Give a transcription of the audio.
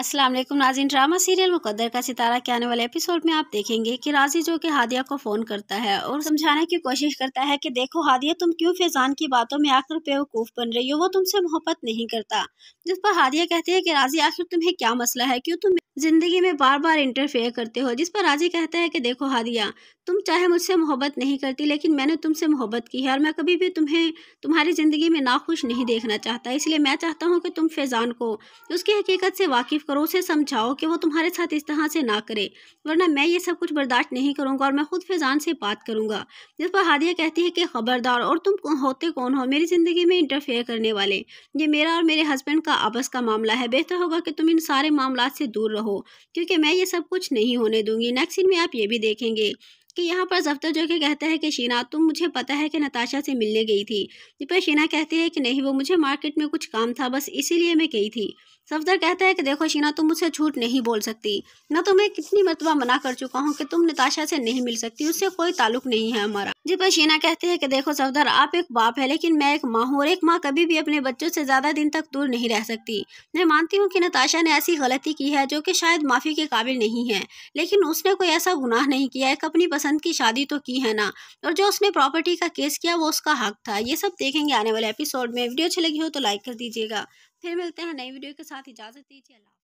अस्सलाम वालेकुम नाजिन drama serial मुकद्दर का सितारा के आने वाले एपिसोड में आप देखेंगे कि राजी जो कि हादिया को फ़ोन करता है और समझाने की कोशिश करता है कि देखो हादिया तुम क्यों फैजान की बातों में आखिर बेवकूफ़ बन रही हो वो तुमसे मोहब्बत नहीं करता जिस पर हादिया कहती है कि राजी आखिर तुम्हें क्या मसला है क्यों तुम ज़िंदगी में बार बार इंटरफेयर करते हो जिस पर राजी कहता है कि देखो हादिया तुम चाहे मुझसे मोहब्बत नहीं करती लेकिन मैंने तुमसे मोहब्बत की है और मैं कभी भी तुम्हें तुम्हारी ज़िंदगी में नाखुश नहीं देखना चाहता इसलिए मैं चाहता हूँ कि तुम फैज़ान को उसकी हकीकत से वाकिफ़ करो उसे समझाओ कि वो तुम्हारे साथ इस तरह से ना करे वरना मैं ये सब कुछ बर्दाश्त नहीं करूँगा और मैं खुद फैज़ान से बात करूँगा जिस पर हादिया कहती है कि ख़बरदार और तुम होते कौन हो मेरी ज़िंदगी में इंटरफेयर करने वाले ये मेरा और मेरे हस्बैंड का आपस का मामला है बेहतर होगा कि तुम इन सारे मामला से दूर रहो क्योंकि मैं ये सब कुछ नहीं होने दूंगी नेक्स्ट सीन में आप ये भी देखेंगे कि यहाँ पर जफ्तर जो कि कहता है कि शीना तुम मुझे पता है कि नताशा से मिलने गई थी पर शीना कहती है कि नहीं वो मुझे मार्केट में कुछ काम था बस इसीलिए मैं गई थी सफदर कहता है कि देखो शीना तुम मुझसे झूठ नहीं बोल सकती तो मैं तुम्हें कितनी मरतबा मना कर चुका हूँ कि तुम नताशा से नहीं मिल सकती उससे कोई ताल्लुक नहीं है हमारा जी पर शीना कहते हैं कि देखो सफदर आप एक बाप है लेकिन मैं एक माँ हूँ और एक माँ कभी भी अपने बच्चों से ज़्यादा दिन तक दूर नहीं रह सकती मैं मानती हूँ कि नताशा ने ऐसी गलती की है जो कि शायद माफ़ी के काबिल नहीं है लेकिन उसने कोई ऐसा गुनाह नहीं किया एक अपनी पसंद की शादी तो की है ना और जो उसने प्रॉपर्टी का केस किया वो उसका हक था ये सब देखेंगे आने वाले एपिसोड में वीडियो अच्छी लगी हो तो लाइक कर दीजिएगा फिर मिलते हैं नई वीडियो के साथ इजाज़त दीजिए